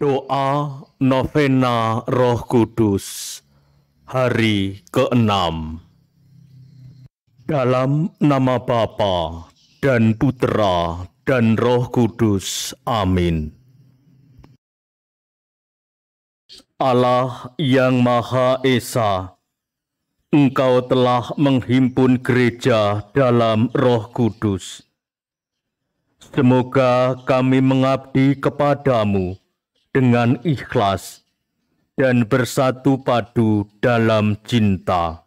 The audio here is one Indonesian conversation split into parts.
Doa Novena Roh Kudus Hari Keenam. Dalam nama Bapa dan Putra dan Roh Kudus. Amin. Allah yang Maha Esa, Engkau telah menghimpun gereja dalam Roh Kudus. Semoga kami mengabdi kepadamu dengan ikhlas dan bersatu padu dalam cinta.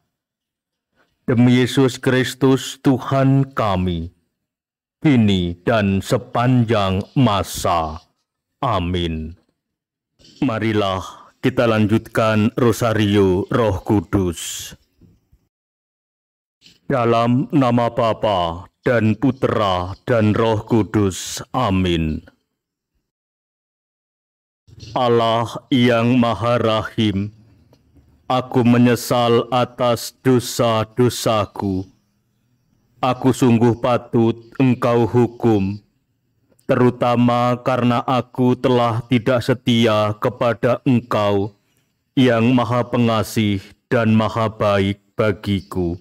Demi Yesus Kristus Tuhan kami, kini dan sepanjang masa. Amin. Marilah kita lanjutkan Rosario Roh Kudus. Dalam nama Bapa dan Putera dan Roh Kudus. Amin. Allah yang Maha Rahim, aku menyesal atas dosa-dosaku. Aku sungguh patut engkau hukum, terutama karena aku telah tidak setia kepada engkau yang maha pengasih dan maha baik bagiku.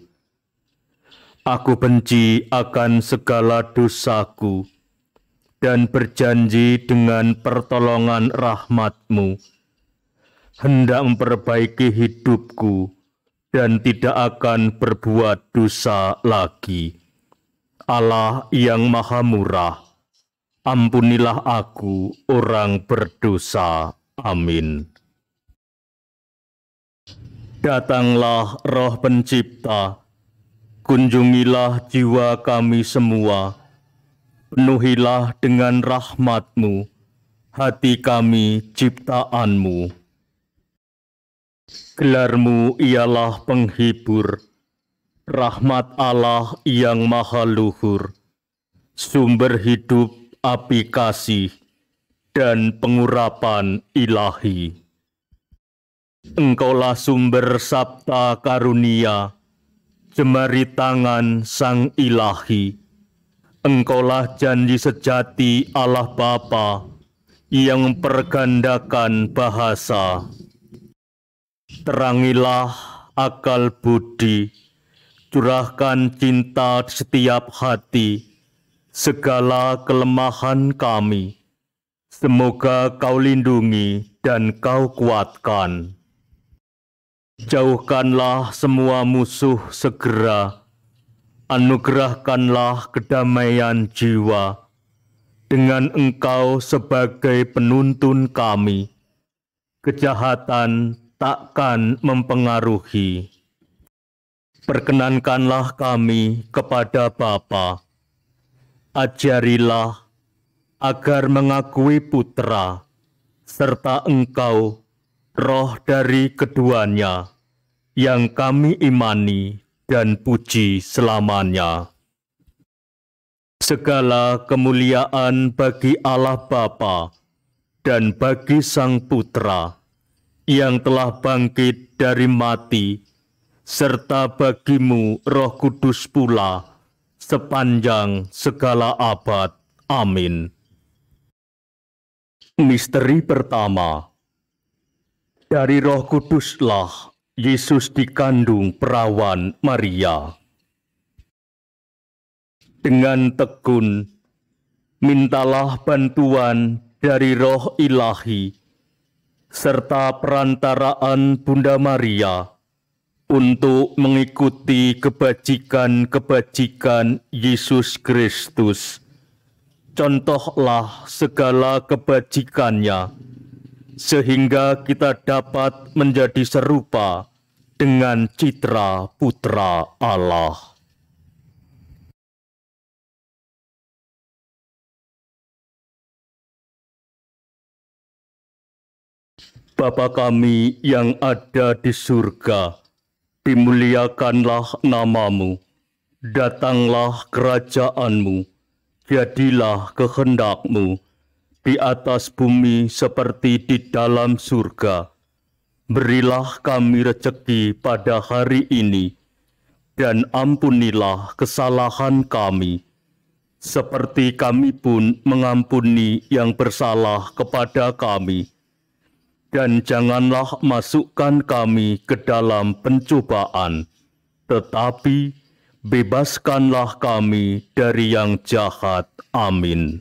Aku benci akan segala dosaku dan berjanji dengan pertolongan rahmatmu. Hendak memperbaiki hidupku dan tidak akan berbuat dosa lagi. Allah yang maha murah, ampunilah aku orang berdosa. Amin. Datanglah roh pencipta, kunjungilah jiwa kami semua, penuhilah dengan rahmatmu hati kami ciptaanmu. Gelarmu ialah penghibur, rahmat Allah yang maha luhur, sumber hidup api kasih, dan pengurapan ilahi. Engkaulah sumber sabta karunia, jemari tangan sang ilahi, Engkaulah janji sejati Allah Bapa yang pergandakan bahasa. Terangilah akal budi, curahkan cinta di setiap hati, segala kelemahan kami. Semoga kau lindungi dan kau kuatkan. Jauhkanlah semua musuh segera, anugerahkanlah kedamaian jiwa dengan Engkau sebagai penuntun kami. Kejahatan takkan mempengaruhi. Perkenankanlah kami kepada Bapa. Ajarilah agar mengakui Putra serta Engkau, roh dari keduanya, yang kami imani dan puji selamanya. Segala kemuliaan bagi Allah Bapa dan bagi Sang Putra yang telah bangkit dari mati, serta bagimu Roh Kudus pula sepanjang segala abad. Amin. Misteri pertama dari Roh Kuduslah Yesus dikandung perawan Maria. Dengan tekun, mintalah bantuan dari roh ilahi, serta perantaraan Bunda Maria untuk mengikuti kebajikan-kebajikan Yesus Kristus. Contohlah segala kebajikannya sehingga kita dapat menjadi serupa dengan citra putra Allah. Bapa kami yang ada di surga, dimuliakanlah namamu, datanglah kerajaanmu, jadilah kehendakmu, di atas bumi seperti di dalam surga. Berilah kami rezeki pada hari ini, dan ampunilah kesalahan kami, seperti kami pun mengampuni yang bersalah kepada kami. Dan janganlah masukkan kami ke dalam pencobaan, tetapi bebaskanlah kami dari yang jahat. Amin.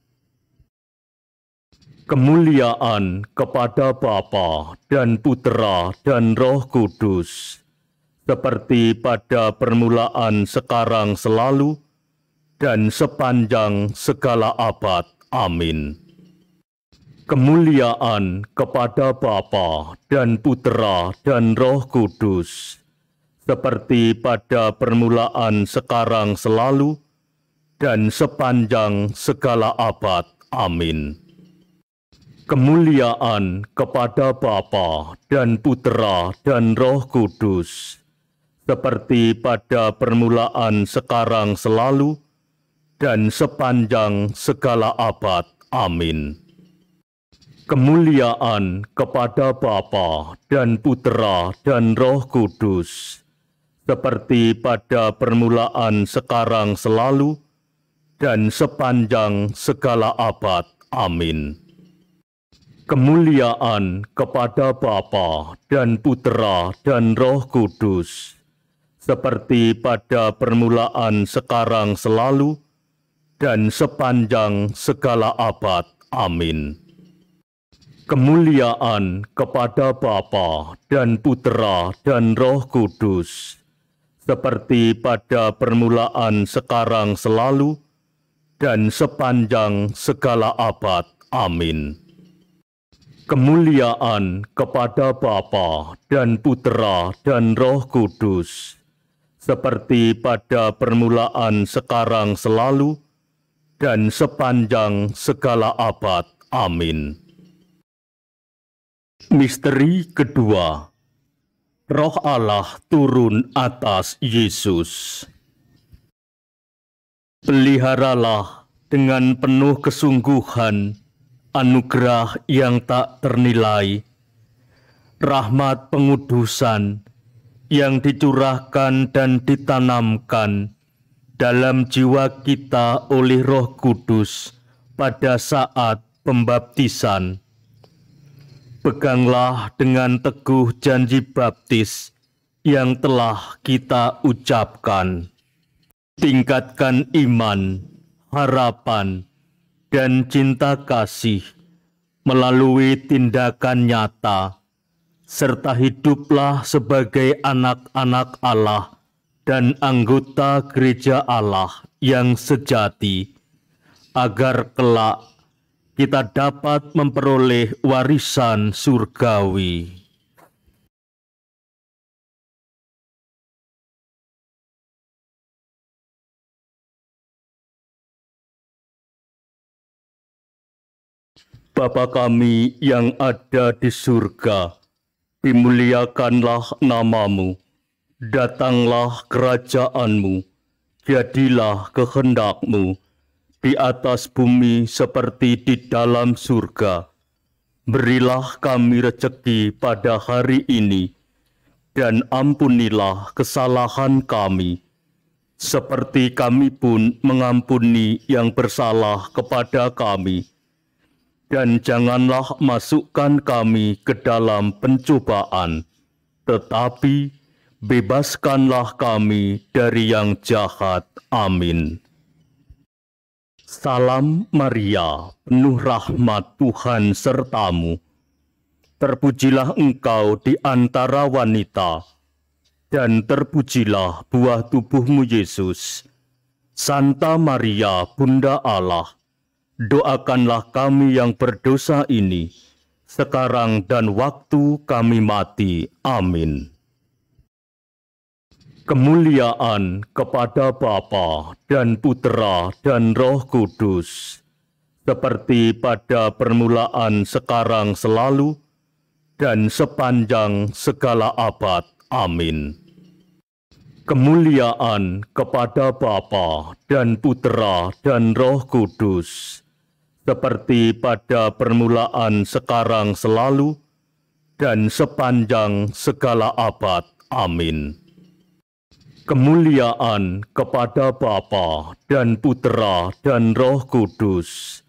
kemuliaan kepada Bapa dan Putra dan Roh Kudus, seperti pada permulaan sekarang selalu, dan sepanjang segala abad. Amin. Kemuliaan kepada Bapa dan Putra dan Roh Kudus, seperti pada permulaan sekarang selalu, dan sepanjang segala abad. Amin kemuliaan kepada Bapa dan Putra dan Roh Kudus, seperti pada permulaan sekarang selalu, dan sepanjang segala abad. Amin. Kemuliaan kepada Bapa dan Putra dan Roh Kudus, seperti pada permulaan sekarang selalu, dan sepanjang segala abad. Amin kemuliaan kepada Bapa dan Putra dan Roh Kudus, seperti pada permulaan sekarang selalu, dan sepanjang segala abad. Amin. Kemuliaan kepada Bapa dan Putra dan Roh Kudus, seperti pada permulaan sekarang selalu, dan sepanjang segala abad. Amin. Kemuliaan kepada Bapa dan Putra dan Roh Kudus, seperti pada permulaan sekarang selalu, dan sepanjang segala abad. Amin. Misteri kedua, Roh Allah turun atas Yesus. Peliharalah dengan penuh kesungguhan anugerah yang tak ternilai, rahmat pengudusan yang dicurahkan dan ditanamkan dalam jiwa kita oleh Roh Kudus pada saat pembaptisan. Peganglah dengan teguh janji baptis yang telah kita ucapkan. Tingkatkan iman, harapan, dan cinta kasih melalui tindakan nyata, serta hiduplah sebagai anak-anak Allah dan anggota gereja Allah yang sejati, agar kelak kita dapat memperoleh warisan surgawi. Bapa kami yang ada di surga, dimuliakanlah namamu, datanglah kerajaanmu, jadilah kehendakmu, di atas bumi seperti di dalam surga. Berilah kami rezeki pada hari ini, dan ampunilah kesalahan kami, seperti kami pun mengampuni yang bersalah kepada kami dan janganlah masukkan kami ke dalam pencobaan, tetapi bebaskanlah kami dari yang jahat. Amin. Salam Maria, penuh rahmat Tuhan sertamu. Terpujilah engkau di antara wanita, dan terpujilah buah tubuhmu Yesus. Santa Maria, Bunda Allah, doakanlah kami yang berdosa ini, sekarang dan waktu kami mati. Amin. Kemuliaan kepada Bapa dan Putera dan Roh Kudus, seperti pada permulaan sekarang selalu, dan sepanjang segala abad. Amin. Kemuliaan kepada Bapa dan Putera dan Roh Kudus, seperti pada permulaan sekarang selalu, dan sepanjang segala abad. Amin. Kemuliaan kepada Bapa dan Putra dan Roh Kudus,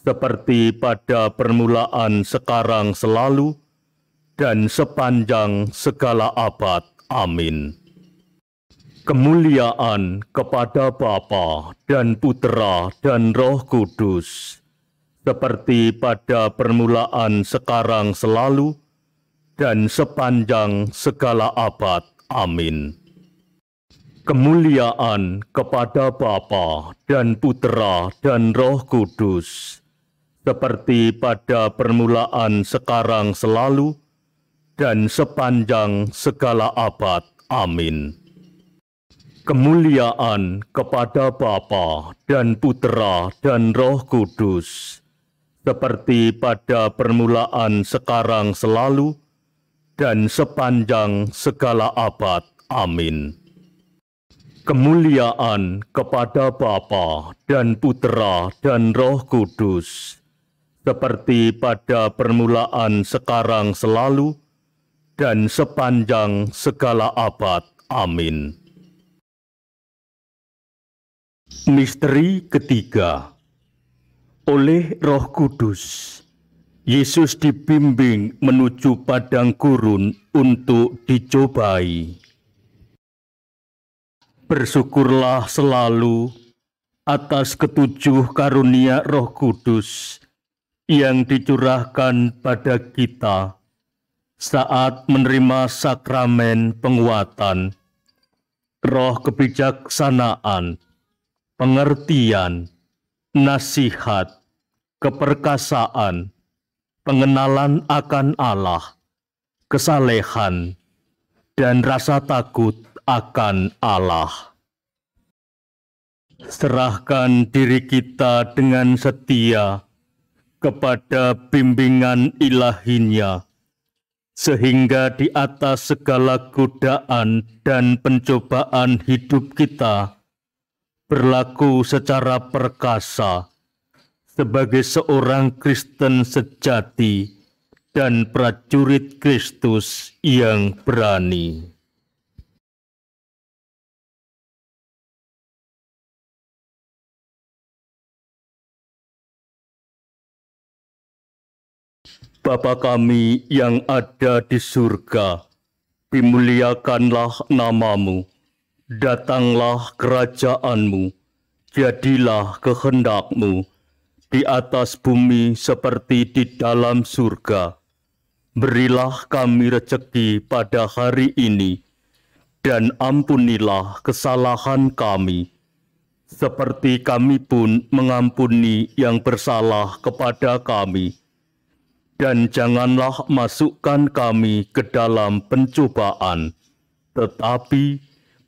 seperti pada permulaan sekarang selalu, dan sepanjang segala abad. Amin. Kemuliaan kepada Bapa dan Putra dan Roh Kudus, seperti pada permulaan sekarang selalu, dan sepanjang segala abad. Amin. Kemuliaan kepada Bapa dan Putra dan Roh Kudus, seperti pada permulaan sekarang selalu, dan sepanjang segala abad. Amin. Kemuliaan kepada Bapa dan Putra dan Roh Kudus, seperti pada permulaan sekarang selalu, dan sepanjang segala abad. Amin. Kemuliaan kepada Bapa dan Putra dan Roh Kudus, seperti pada permulaan sekarang selalu, dan sepanjang segala abad. Amin. Misteri ketiga oleh Roh Kudus, Yesus dibimbing menuju padang gurun untuk dicobai. Bersyukurlah selalu atas ketujuh karunia Roh Kudus yang dicurahkan pada kita saat menerima sakramen penguatan, roh kebijaksanaan, pengertian, nasihat, keperkasaan, pengenalan akan Allah, kesalehan, dan rasa takut akan Allah. Serahkan diri kita dengan setia kepada bimbingan ilahinya, sehingga di atas segala godaan dan pencobaan hidup kita, berlaku secara perkasa sebagai seorang Kristen sejati dan prajurit Kristus yang berani. Bapa kami yang ada di surga, dimuliakanlah namamu Datanglah kerajaanmu, jadilah kehendakmu, di atas bumi seperti di dalam surga. Berilah kami rezeki pada hari ini, dan ampunilah kesalahan kami, seperti kami pun mengampuni yang bersalah kepada kami. Dan janganlah masukkan kami ke dalam pencobaan, tetapi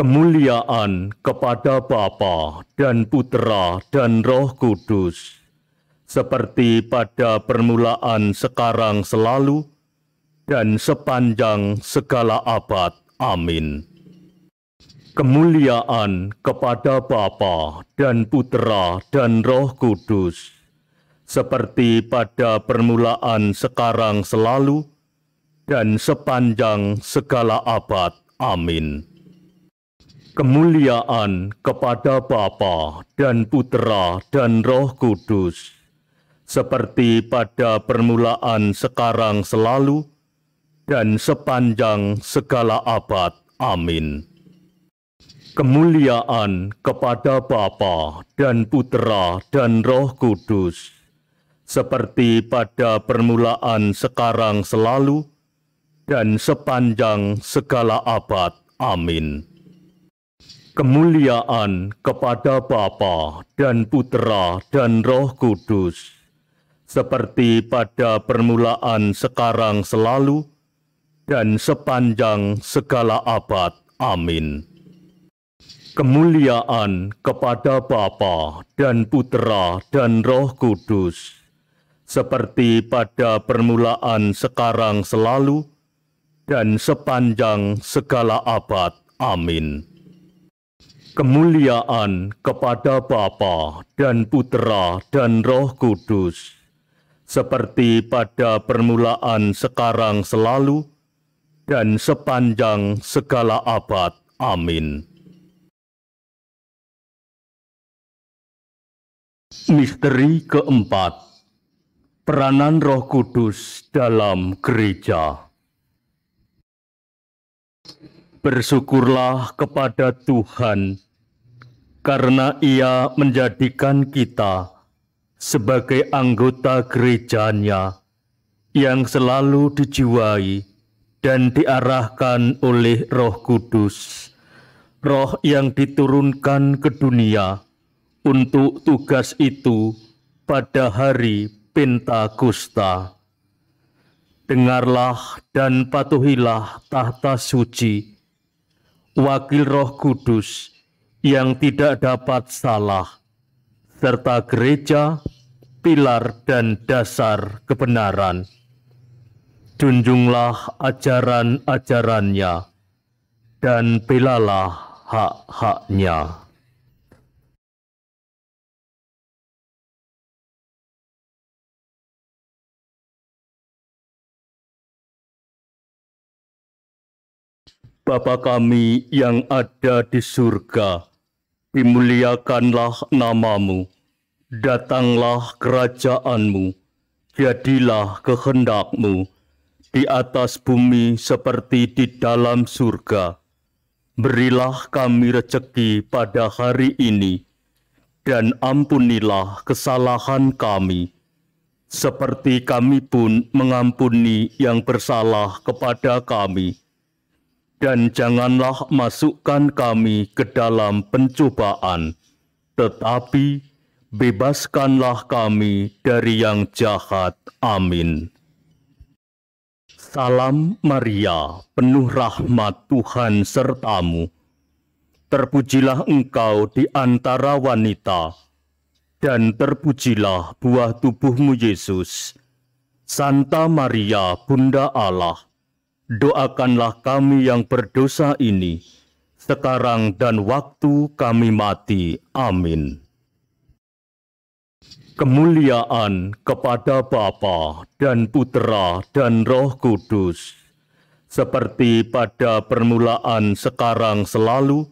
kemuliaan kepada Bapa dan Putra dan Roh Kudus, seperti pada permulaan sekarang selalu, dan sepanjang segala abad. Amin. Kemuliaan kepada Bapa dan Putra dan Roh Kudus, seperti pada permulaan sekarang selalu, dan sepanjang segala abad. Amin kemuliaan kepada Bapa dan Putra dan Roh Kudus, seperti pada permulaan sekarang selalu, dan sepanjang segala abad. Amin. Kemuliaan kepada Bapa dan Putra dan Roh Kudus, seperti pada permulaan sekarang selalu, dan sepanjang segala abad. Amin kemuliaan kepada Bapa dan Putra dan Roh Kudus, seperti pada permulaan sekarang selalu, dan sepanjang segala abad. Amin. Kemuliaan kepada Bapa dan Putra dan Roh Kudus, seperti pada permulaan sekarang selalu, dan sepanjang segala abad. Amin. Kemuliaan kepada Bapa dan Putra dan Roh Kudus, seperti pada permulaan sekarang selalu, dan sepanjang segala abad. Amin. Misteri keempat, peranan Roh Kudus dalam gereja. Bersyukurlah kepada Tuhan, karena Ia menjadikan kita sebagai anggota gerejanya yang selalu dijiwai dan diarahkan oleh Roh Kudus, Roh yang diturunkan ke dunia untuk tugas itu pada hari Pentakosta. Dengarlah dan patuhilah tahta suci wakil Roh Kudus yang tidak dapat salah, serta gereja, pilar dan dasar kebenaran. Junjunglah ajaran-ajarannya dan pilalah hak-haknya. Bapa kami yang ada di surga, dimuliakanlah namamu, datanglah kerajaanmu, jadilah kehendakmu, di atas bumi seperti di dalam surga. Berilah kami rejeki pada hari ini, dan ampunilah kesalahan kami, seperti kami pun mengampuni yang bersalah kepada kami dan janganlah masukkan kami ke dalam pencobaan, tetapi bebaskanlah kami dari yang jahat. Amin. Salam Maria, penuh rahmat Tuhan sertamu. Terpujilah engkau di antara wanita, dan terpujilah buah tubuhmu Yesus. Santa Maria, Bunda Allah, doakanlah kami yang berdosa ini, sekarang dan waktu kami mati. Amin. Kemuliaan kepada Bapa dan Putera dan Roh Kudus, seperti pada permulaan sekarang selalu,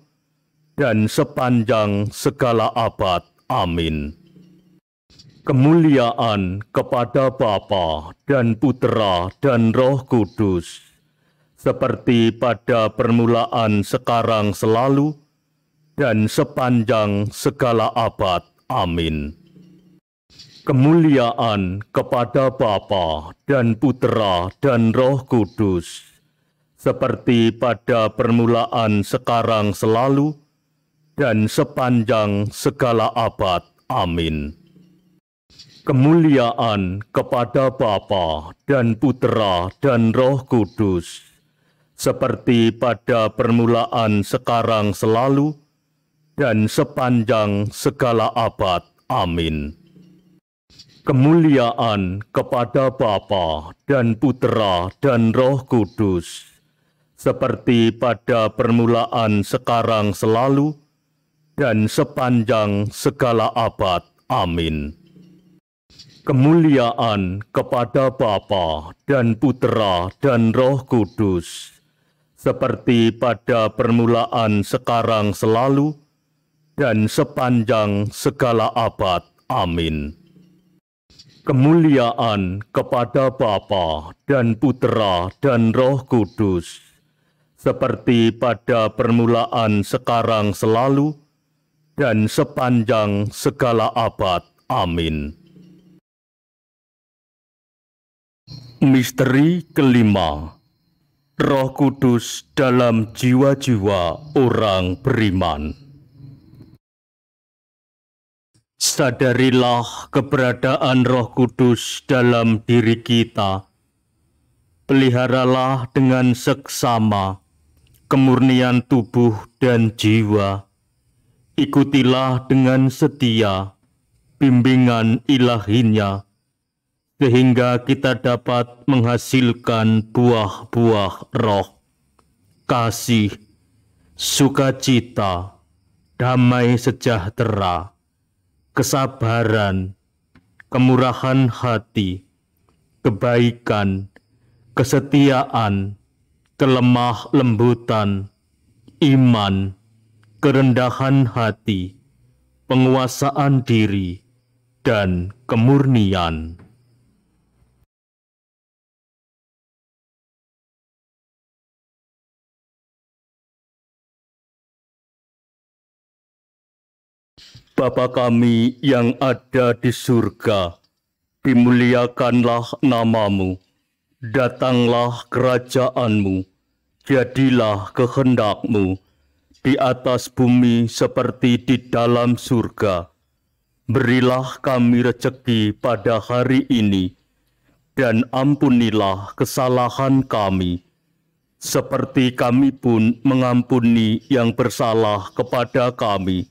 dan sepanjang segala abad. Amin. Kemuliaan kepada Bapa dan Putera dan Roh Kudus, seperti pada permulaan sekarang selalu, dan sepanjang segala abad. Amin. Kemuliaan kepada Bapa dan Putra dan Roh Kudus, seperti pada permulaan sekarang selalu, dan sepanjang segala abad. Amin. Kemuliaan kepada Bapa dan Putra dan Roh Kudus, seperti pada permulaan sekarang selalu, dan sepanjang segala abad. Amin. Kemuliaan kepada Bapa dan Putra dan Roh Kudus, seperti pada permulaan sekarang selalu, dan sepanjang segala abad. Amin. Kemuliaan kepada Bapa dan Putra dan Roh Kudus, seperti pada permulaan sekarang selalu, dan sepanjang segala abad. Amin. Kemuliaan kepada Bapa dan Putra dan Roh Kudus, seperti pada permulaan sekarang selalu, dan sepanjang segala abad. Amin. Misteri kelima Roh Kudus dalam jiwa-jiwa orang beriman. Sadarilah keberadaan Roh Kudus dalam diri kita. Peliharalah dengan seksama kemurnian tubuh dan jiwa. Ikutilah dengan setia bimbingan ilahinya sehingga kita dapat menghasilkan buah-buah roh, kasih, sukacita, damai sejahtera, kesabaran, kemurahan hati, kebaikan, kesetiaan, kelemah lembutan, iman, kerendahan hati, penguasaan diri, dan kemurnian. Bapa kami yang ada di surga, dimuliakanlah namamu, datanglah kerajaanmu, jadilah kehendakmu, di atas bumi seperti di dalam surga. Berilah kami rezeki pada hari ini, dan ampunilah kesalahan kami, seperti kami pun mengampuni yang bersalah kepada kami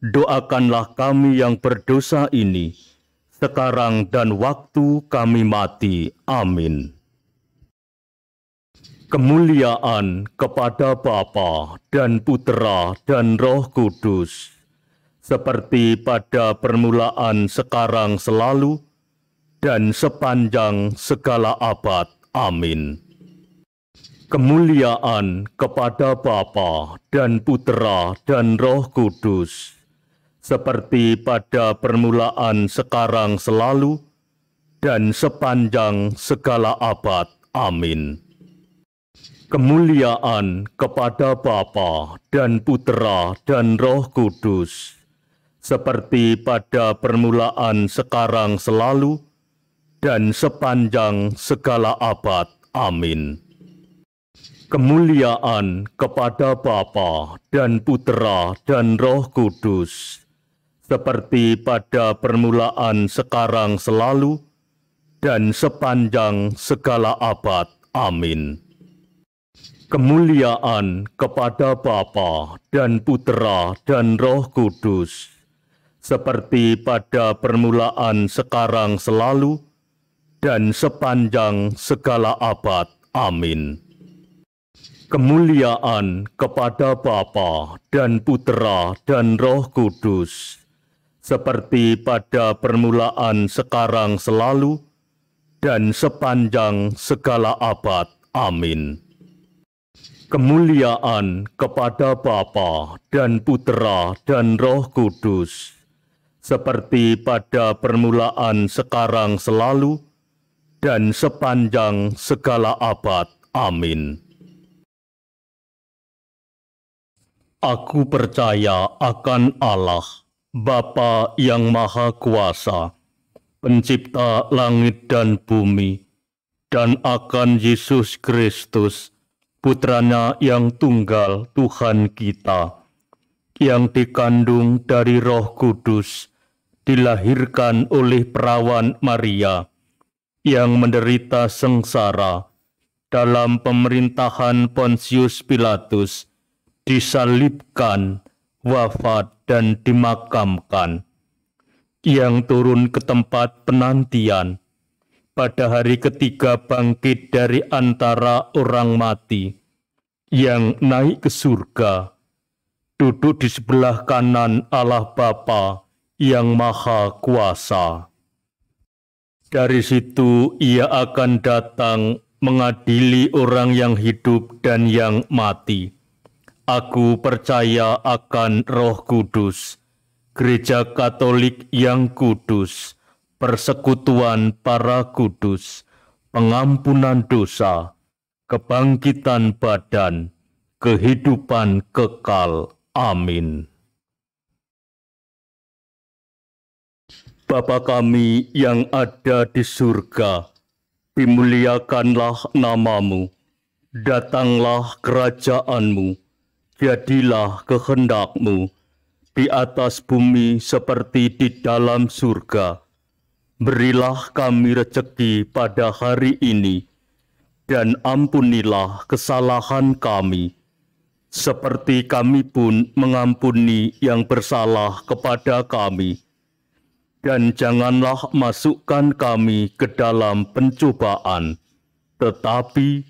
doakanlah kami yang berdosa ini, sekarang dan waktu kami mati. Amin. Kemuliaan kepada Bapa dan Putera dan Roh Kudus, seperti pada permulaan sekarang selalu, dan sepanjang segala abad. Amin. Kemuliaan kepada Bapa dan Putera dan Roh Kudus, seperti pada permulaan sekarang selalu, dan sepanjang segala abad. Amin. Kemuliaan kepada Bapa dan Putera dan Roh Kudus, seperti pada permulaan sekarang selalu, dan sepanjang segala abad. Amin. Kemuliaan kepada Bapa dan Putera dan Roh Kudus, seperti pada permulaan sekarang selalu, dan sepanjang segala abad. Amin. Kemuliaan kepada Bapa dan Putera dan Roh Kudus, seperti pada permulaan sekarang selalu, dan sepanjang segala abad. Amin. Kemuliaan kepada Bapa dan Putera dan Roh Kudus, seperti pada permulaan sekarang selalu, dan sepanjang segala abad. Amin. Kemuliaan kepada Bapa dan Putera dan Roh Kudus, seperti pada permulaan sekarang selalu, dan sepanjang segala abad. Amin. Aku percaya akan Allah, Bapa yang Maha Kuasa, Pencipta langit dan bumi, dan akan Yesus Kristus, Putranya yang tunggal Tuhan kita, yang dikandung dari Roh Kudus, dilahirkan oleh perawan Maria, yang menderita sengsara dalam pemerintahan Pontius Pilatus, disalibkan wafat dan dimakamkan, yang turun ke tempat penantian pada hari ketiga bangkit dari antara orang mati, yang naik ke surga, duduk di sebelah kanan Allah Bapa yang Maha Kuasa. Dari situ ia akan datang mengadili orang yang hidup dan yang mati. Aku percaya akan Roh Kudus, Gereja Katolik yang kudus, persekutuan para kudus, pengampunan dosa, kebangkitan badan, kehidupan kekal. Amin. Bapa kami yang ada di surga, dimuliakanlah namamu, datanglah kerajaanmu, jadilah kehendakmu di atas bumi seperti di dalam surga. Berilah kami rezeki pada hari ini, dan ampunilah kesalahan kami, seperti kami pun mengampuni yang bersalah kepada kami. Dan janganlah masukkan kami ke dalam pencobaan, tetapi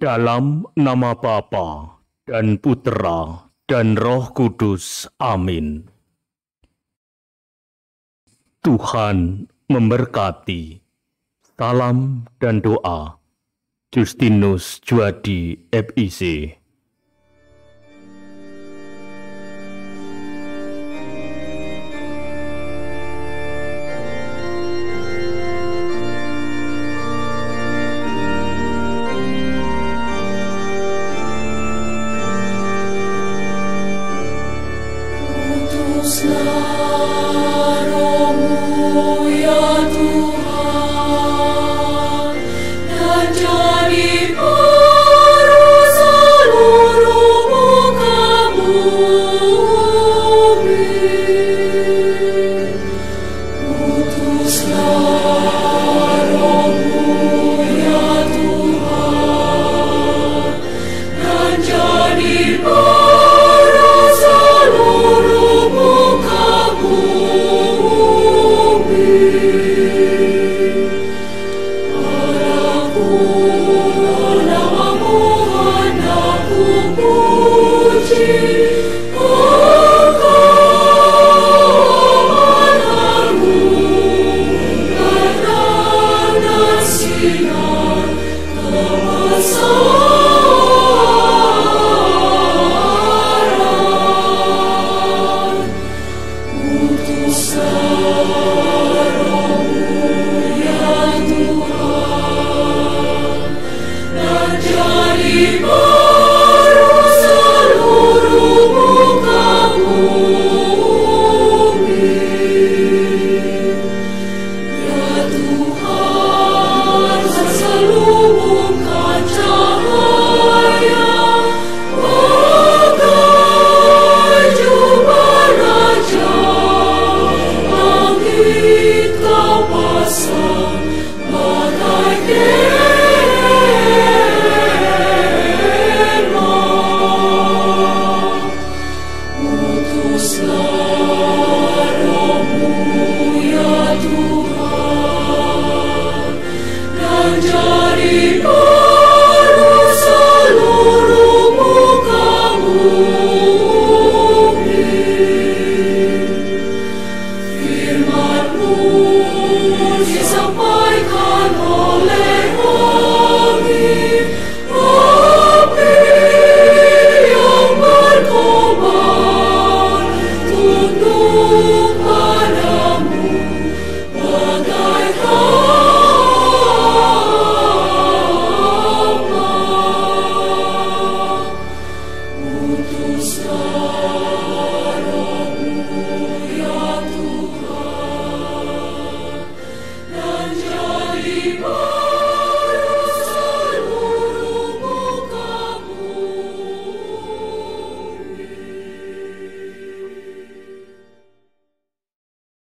dalam nama Bapa dan Putra dan Roh Kudus. Amin. Tuhan memberkati. Salam dan doa. Justinus Juadi FIC